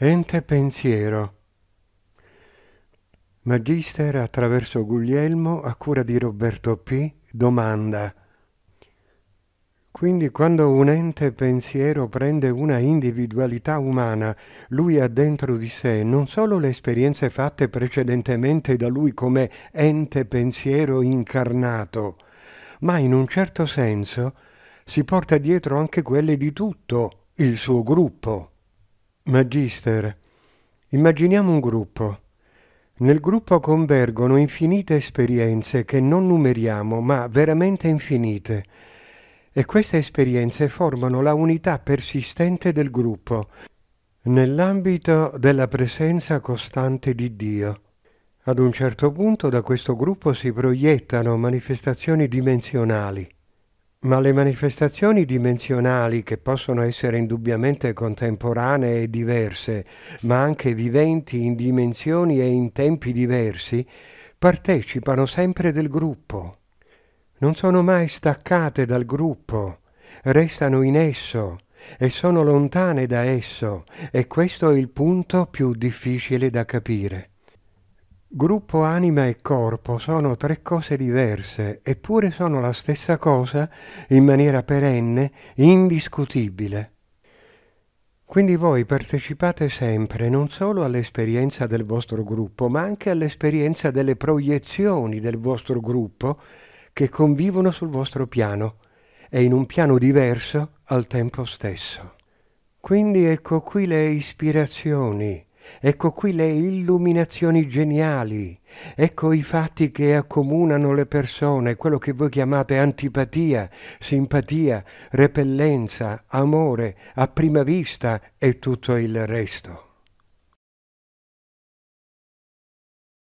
Ente pensiero. Magister attraverso Guglielmo a cura di Roberto P. Domanda. Quindi quando un ente pensiero prende una individualità umana, lui ha dentro di sé non solo le esperienze fatte precedentemente da lui come ente pensiero incarnato, ma in un certo senso si porta dietro anche quelle di tutto il suo gruppo. Magister, immaginiamo un gruppo. Nel gruppo convergono infinite esperienze che non numeriamo, ma veramente infinite. E queste esperienze formano la unità persistente del gruppo, nell'ambito della presenza costante di Dio. Ad un certo punto da questo gruppo si proiettano manifestazioni dimensionali. Ma le manifestazioni dimensionali, che possono essere indubbiamente contemporanee e diverse, ma anche viventi in dimensioni e in tempi diversi, partecipano sempre del gruppo. Non sono mai staccate dal gruppo, restano in esso e sono lontane da esso, e questo è il punto più difficile da capire. Gruppo, anima e corpo sono tre cose diverse, eppure sono la stessa cosa in maniera perenne, indiscutibile. Quindi voi partecipate sempre non solo all'esperienza del vostro gruppo, ma anche all'esperienza delle proiezioni del vostro gruppo che convivono sul vostro piano e in un piano diverso al tempo stesso. Quindi ecco qui le ispirazioni Ecco qui le illuminazioni geniali, ecco i fatti che accomunano le persone, quello che voi chiamate antipatia, simpatia, repellenza, amore, a prima vista e tutto il resto.